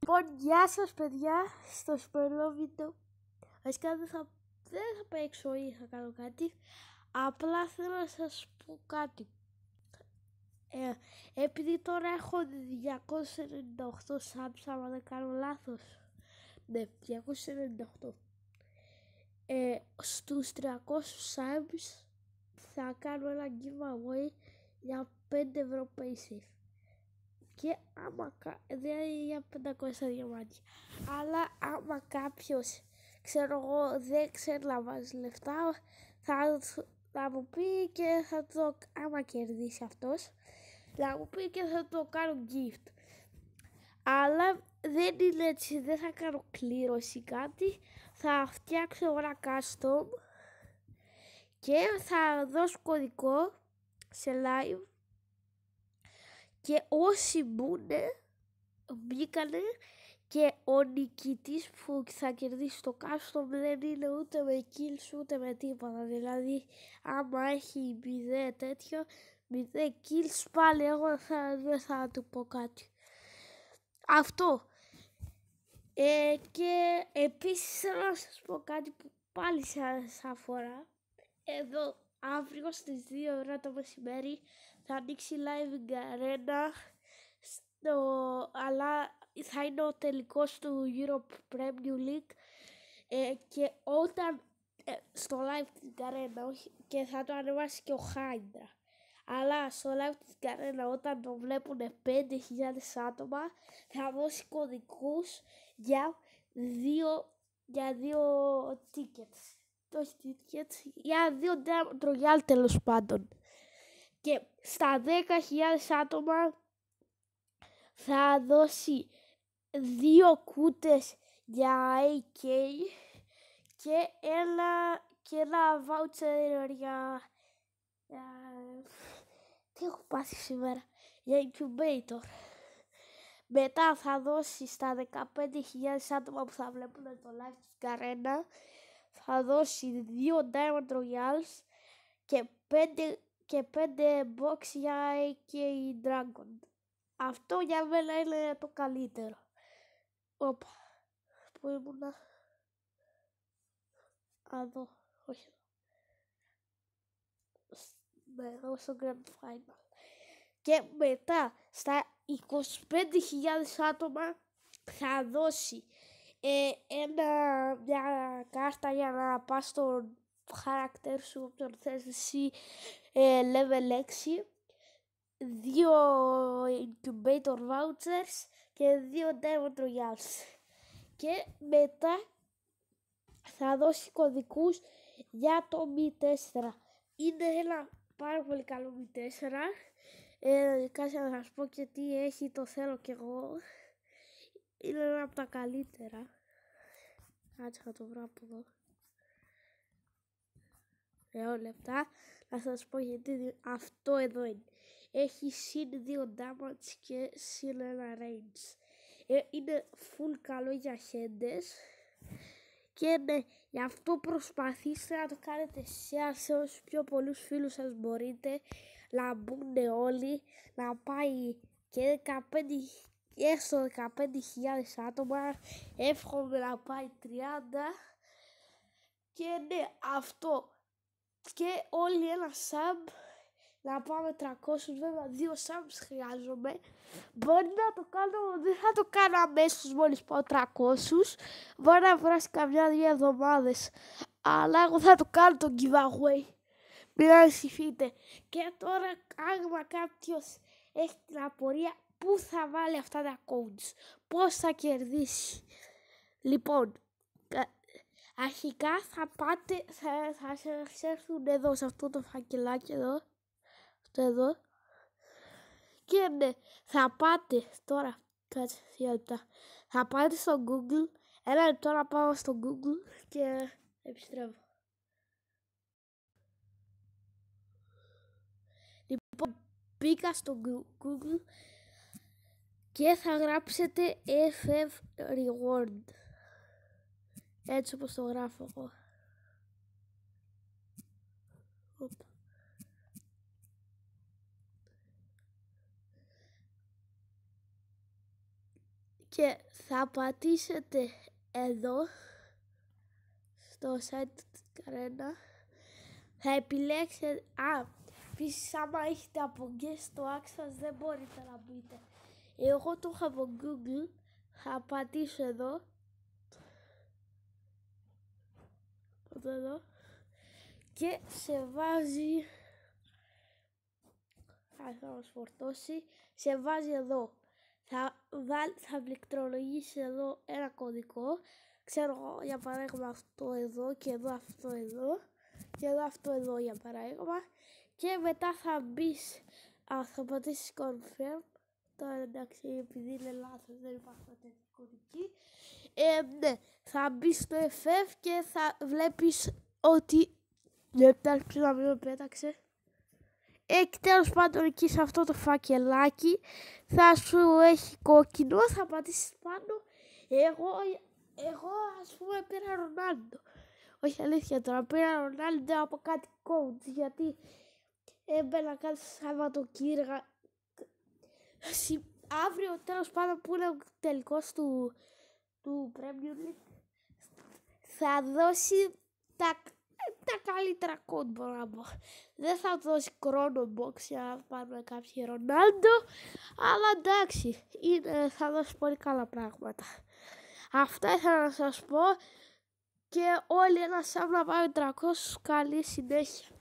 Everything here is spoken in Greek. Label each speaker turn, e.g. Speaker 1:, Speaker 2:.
Speaker 1: Λοιπόν, γεια σας παιδιά, στο σημερινό βίντεο Βασικά δεν θα, δεν θα παίξω ή θα κάνω κάτι Απλά θέλω να σας πω κάτι ε, Επειδή τώρα έχω 298 subs, άμα δεν κάνω λάθος Ναι, 298 ε, Στους 300 subs θα κάνω ένα giveaway για 5 ευρώ και άμα, δεν για 500 διαμάντια, αλλά άμα κάποιος ξέρω εγώ δεν ξέρει να βάζει λεφτά, θα, θα μου πει και θα το, άμα κερδίσει αυτός, θα μου πει και θα το κάνω gift. Αλλά δεν είναι έτσι, δεν θα κάνω κλήρωση κάτι, θα φτιάξω ένα custom και θα δώσω κωδικό σε live και όσοι μπουν μπήκανε και ο νικητής που θα κερδίσει το κάστομ δεν είναι ούτε με kills ούτε με τίποτα. Δηλαδή άμα έχει 0 τέτοιο, 0 kills πάλι εγώ θα, δεν θα του πω κάτι. Αυτό. Ε, και επίσης θέλω να σας πω κάτι που πάλι σας αφορά. Εδώ αύριο στις 2 ώρα το μεσημέρι θα ανοίξει live την στο, αλλά θα είναι ο τελικός του Europe Premier League ε, και όταν ε, στο live την καρένα, και θα το ανεβάσει και ο Χάιντρα, αλλά στο live της καρένα όταν το βλέπουν 5.000 άτομα θα δώσει κωδικούς για δύο, για δύο tickets. Το tickets για δύο τρογιάλ τέλος πάντων και στα 10.000 άτομα θα δώσει δύο κούτες για AK και ένα, και ένα voucher για, για... Τι έχω πάθει σήμερα, για incubator. Μετά θα δώσει στα 15.000 άτομα που θα βλέπουν το live της Καρένα, θα δώσει δύο Diamond Royals και πέντε και 5 box για AK Dragon. Αυτό για μένα είναι το καλύτερο. Όπα, που ήμουνα. Αδό. όχι. Ναι, στο Grand Final. Και μετά, στα 25.000 άτομα θα δώσει ε, ένα, μια κάρτα για να πας στον χαρακτήρα σου όποιον θες εσύ ε, level 6 δύο incubator vouchers και δύο diamond royals και μετά θα δώσει κωδικούς για το Mi 4 είναι ένα πάρα πολύ καλό Mi 4 ε, κάτσε να σας πω και τι έχει το θέλω κι εγώ είναι ένα από τα καλύτερα κάτσε να το βρω από εδώ λεπτά να σας πω γιατί αυτό εδώ είναι. Έχει συν 2 damage και συν 1 range. Ε, είναι full καλό για χέντες και ναι, γι' αυτό προσπαθήστε να το κάνετε σε όσους πιο πολλούς φίλους σας μπορείτε να μπουν όλοι, να πάει και 15 έστω 15.000 άτομα, εύχομαι να πάει 30 και ναι αυτό και όλοι ένα sub να πάμε 300 βέβαια δύο subs χρειάζομαι μπορεί να το κάνω δεν θα το κάνω αμέσως μόλις πάω 300 μπορεί να βράσει καμιά δύο εβδομάδες. αλλά εγώ θα το κάνω το giveaway μην ανησυχείτε και τώρα άγμα κάποιος έχει την απορία πού θα βάλει αυτά τα codes πως θα κερδίσει λοιπόν Αρχικά θα πάτε, θα, θα έρθουν εδώ σε αυτό το φακελάκι εδώ. Αυτό εδώ. Και ναι, θα πάτε τώρα, κάτσε δύο λεπτά. Θα πάτε στο Google. Ένα λεπτό να πάω στο Google και επιστρέφω. Λοιπόν, μπήκα στο Google και θα γράψετε FF Reward. Έτσι όπως το γράφω εγώ. Και θα πατήσετε εδώ στο site του Καρένα. Θα επιλέξετε... Α, επίσης άμα έχετε από guest το access δεν μπορείτε να μπείτε. Εγώ το έχω από Google. Θα πατήσω εδώ. εδώ και σε βάζει θα μας φορτώσει σε βάζει εδώ θα, βάλ, θα πληκτρολογήσει εδώ ένα κωδικό ξέρω για παράδειγμα αυτό εδώ και εδώ αυτό εδώ και εδώ αυτό εδώ για παράδειγμα και μετά θα μπεις α, θα πατήσεις confirm τώρα εντάξει επειδή είναι λάθος δεν υπάρχουν τέτοιοι κωδικοί ε, θα μπεις στο FF και θα βλέπεις ότι... Ναι, πέταξε να μην πέταξε. Ε, πάντων εκεί σε αυτό το φακελάκι θα σου έχει κόκκινο, θα πατήσεις πάνω. Εγώ, εγώ ας πούμε πήρα Ρονάλντο. Όχι αλήθεια τώρα, πήρα Ρονάλντο από κάτι coach γιατί έμπαινα κάθε Σαββατοκύριακο. Αύριο τέλος πάντων που είναι ο τελικός του του Premier League θα δώσει τα, τα καλύτερα κόντ μπορώ να πω. Δεν θα δώσει χρόνο box για να πάρουμε κάποιοι Ρονάλντο, αλλά εντάξει, είναι, θα δώσει πολύ καλά πράγματα. Αυτά ήθελα να σας πω και όλοι ένα σαν να πάμε 300 καλή συνέχεια.